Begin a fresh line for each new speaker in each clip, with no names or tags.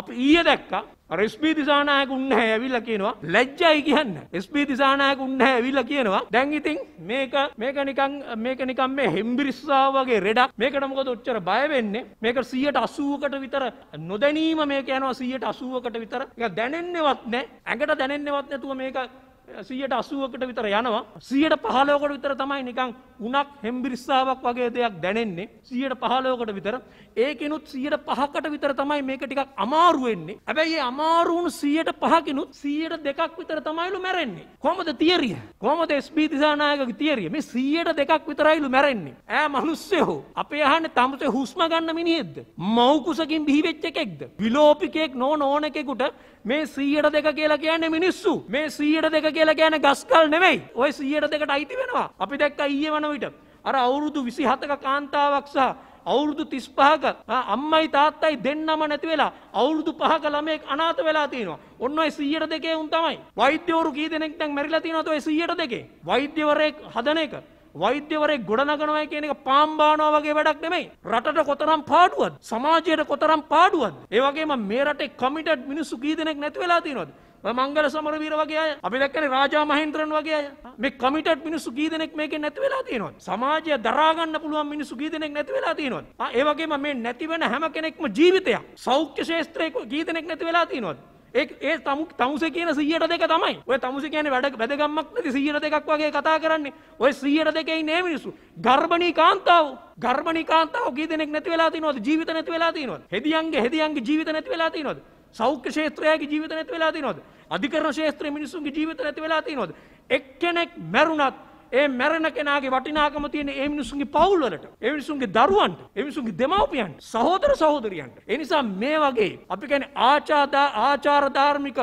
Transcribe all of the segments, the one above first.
අප ඊය දැක්ක රස්පී දිසානායක උන්න ඇවිල්ල කියනවා ලැජ්ජයි කියන්න ස්පී දිසානායක උන්න ඇවිල්ල කියනවා දැන් ඉතින් මේක මේක නිකං මේක නිකම් මේ හෙම්බිරිස්සා වගේ රෙඩක් මේකට මොකද ඔච්චර බය වෙන්නේ මේක 180කට විතර නොදැනීම මේක යනවා 180කට විතර ඒක දැනෙන්නේවත් නැහැ ඇඟට දැනෙන්නේවත් නැතුව මේක සියට අසුවකට විතර යනවා සියට පහලෝකට විතර තමයි නිකං උනක් හෙම්බිරිස්සාාවක් වගේ දෙයක් දැනෙන්නේ සියට පහලෝකට විතර ඒකනුත් සියට පහකට විතර තමයි මේක ටිකක් අමාරුවෙන්නේ ඇබැයි අමාරුවුන් සියට පහකිනුත් සියට දෙකක් විතර තමයිලු මැරෙන්නේ කොමද තිේරිය කොමද ස්පී තිසානායක තිේරිය මේ සියට දෙකක් විතරයිලු මැරෙන්නේ ඇ මනුස්සයහෝ අපේ අහන තමට හුස්ම ගන්න මිනිහෙද මවකුසකින් බිහිවෙච්ච එකෙක්ද විලෝපිකෙක් නෝ නෝන එකෙකුට මේ සීයට දෙක කියලා කියන්නේ මිනිස්සු මේ සීයට දෙක කියලා කියන ගස්කල් නෙවෙයි ඔය සීයට දෙකට අයිති වෙනවා අපි දැක්ක ඊය වන විට අර අවුරුදු විසි හතක කාන්තාවක් සහ අවුරුදු තිස්පහක අම්මයි තාත්තයි දෙන්නම නැති වෙලා අවුරුදු පහක ළමයෙක් අනාත වෙලා තියෙනවා. ඔන්න ඔය 100ට දෙකේ උන් තමයි. වෛද්‍යවරු කී දෙනෙක් දැන් මැරිලා තියෙනවද ඔය 100ට දෙකේ? වෛද්‍යවරයෙක් හදන එක. වෛද්‍යවරයෙක් ගොඩනගනවා කියන එක පාම්බානවා වගේ වැඩක් නෙමෙයි. රටට කොතරම් පාඩුවක්ද? සමාජයට කොතරම් පාඩුවක්ද? ඒ වගේම මේ රටේ කමිටඩ් මිනිස්සු කී දෙනෙක් නැති වෙලා තියෙනවද? මංගල සමරවීර වගේ අය අපි දැක්කනේ රාජා මහින්ද්‍රන් වගේ අය මේ කමිටඩ් මිනිස්සු කී දෙනෙක් මේකෙන් නැති වෙලා තියෙනවද සමාජය දරා ගන්න පුළුවන් මිනිස්සු කී දෙනෙක් නැති වෙලා තියෙනවද ආ ඒ වගේම මේ නැති වෙන හැම කෙනෙක්ම ජීවිතයක් සෞඛ්‍ය ශාස්ත්‍රයේ කී දෙනෙක් නැති වෙලා තියෙනවද ඒ ඒ තමු තමුසේ කියන සීයට දෙක තමයි ඔය තමුස කියන වැඩ වැදගම්මක් නැති සීයට දෙකක් වගේ කතා කරන්නේ ඔය සීයට දෙකයි නේ මිනිස්සු ගර්භණී කාන්තාව ගර්භණී කාන්තාව කී දෙනෙක් නැති වෙලා තියෙනවද ජීවිත නැති වෙලා තියෙනවද හෙදියන්ගේ හෙදියන්ගේ ජීවිත නැති වෙලා තියෙනවද සෞඛ්‍ය ශේත්‍රයගේ ජීවිත නැති වෙලා තියෙනවද? අධිකරණ ශේත්‍රයේ මිනිසුන්ගේ ජීවිත නැති වෙලා තියෙනවද? එක්කෙනෙක් මැරුණත් ඒ මැරෙන කෙනාගේ වටිනාකම තියෙන ඒ මිනිසුන්ගේ පවුල්වලට, ඒ මිනිසුන්ගේ දරුවන්ට, ඒ මිනිසුන්ගේ දෙමව්පියන්ට, සහෝදර සහෝදරියන්ට. ඒ නිසා මේ වගේ අපි කියන්නේ ආචාදා ආචාර ධාර්මික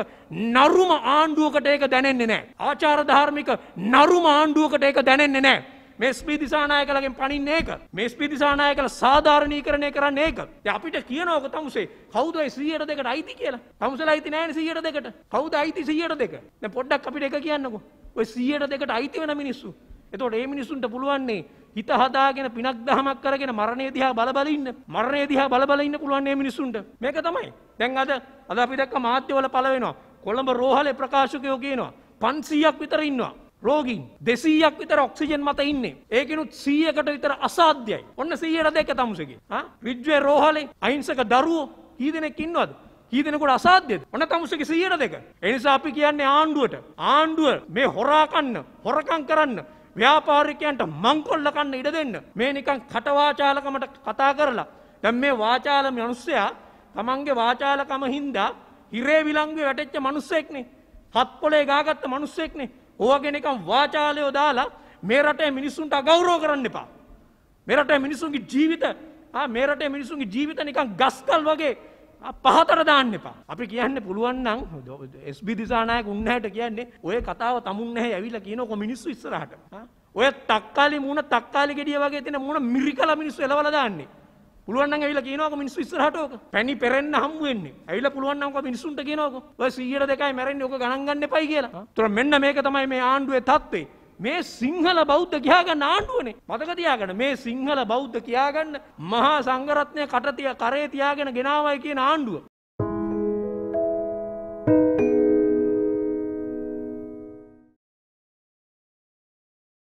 නරුම ආණ්ඩුවකට ඒක දැනෙන්නේ නැහැ. ආචාර ධාර්මික නරුම ආණ්ඩුවකට ඒක දැනෙන්නේ නැහැ. මේ ස්පීතිසානාය කලගෙන් පණින්න ඒක මේ ස්පීතිසානාය කල සාධාරණී කරණය කරන්න ඒක අපිට කියනෝක තමුසේ කවුදයි සීයට දෙකට අයිති කියලා තමුසල අයිති නෑන සීයට දෙකට කවුද අයිති සීයට දෙක පොඩ්ඩක් අපිට එක කියන්නකෝ ඔය සීයට දෙකට අයිති වෙන මිනිස්සු එතකොට ඒ මිනිස්සුන්ට පුළුවන්නේ හිත හදාගෙන පිනක් දහමක් කරගෙන මරණය දිහා බලබල ඉන්න මරණය දිහා බලබල ඉන්න පුළුවන් මේ මිනිස්සුන්ට මේක තමයි දැන් අද අද අපි දැක්ක මාධ්‍යවල පළ වෙනවා කොළඹ රෝහලේ ප්‍රකාශකයෝ කියනවා 500ක් විතර ඉන්නවා රෝගීන් දෙසීයක් විතර ඔක්සිජන් මත ඉන්නේ ඒකනුත් සීයකට විතර අසාධ්‍යයි ඔන්න සීයට දෙක තමුසගේ විද්වය රෝහලේ අයිංසක දරුවෝ කීදෙනෙක් ඉන්නවද කීදෙනකොට අසාධ්‍යද ඔන්න තමුසක සීයට දෙක එනිසා අපි කියන්නේ ආණ්ඩුවට ආණ්ඩුව මේ හොරාකන්න හොරකං කරන්න ව්‍යාපාරිකයන්ට මංකොල්ල කන්න ඉඩ දෙන්න මේ නිකන් කටවාචාලකමට කතා කරලා දැන් මේ වාචාල මනුස්සයා තමන්ගේ වාචාලකම හින්දා හිරේ විලංගුවේ වැටෙච්ච මනුස්සයෙක්නේ හත් පොලේ ගාගත්ත මනුස්සෙක්නේ ඕගෙනකම් වාචාලයෝ දාලා මේ රටේ මිනිස්සුන්ට අගෞරෝ කරන්න එපා. මෙරට මිනිසුන්ගේ ජීවිත මේරට මිනිසුන්ගේ ජීවිත නිකන් ගස්කල් වගේ පහතර දාන්න එපා අපි කියන්න පුළුවන්නම් ස්බි දිසානායක උන්නහට කියන්නේ ඔය කතාව තමුන්නහ ඇවිල කියනකො මිනිස්සු ඉස්සරහට. ඔය තක්කාලි මුණ තක්කාලි ගෙඩිය වගේ තින මුණ මිරිකල මිනිස්සු එලවල දාන්නේ පුළුවන් නම් ඇවිල්ලා කියනවාක මිනිස්සු ඉස්සරහට ඕක. පැණි පෙරෙන්න හම්බ වෙන්නේ. ඇවිල්ලා පුළුවන් නම් ඔක මිනිස්සුන්ට කියනවාක. ඔය 100ට දෙකයි මැරෙන්නේ ඕක ගණන් ගන්න එපයි කියලා. ඒතර මෙන්න මේක තමයි මේ ආණ්ඩුවේ தත්ත්වේ. මේ සිංහල බෞද්ධ කියාගන්න ආණ්ඩුවනේ මතක තියාගන්න මේ සිංහල බෞද්ධ කියාගන්න මහා සංඝරත්නය කටතිය කරේ තියාගෙන ගෙනාවයි කියන ආණ්ඩුව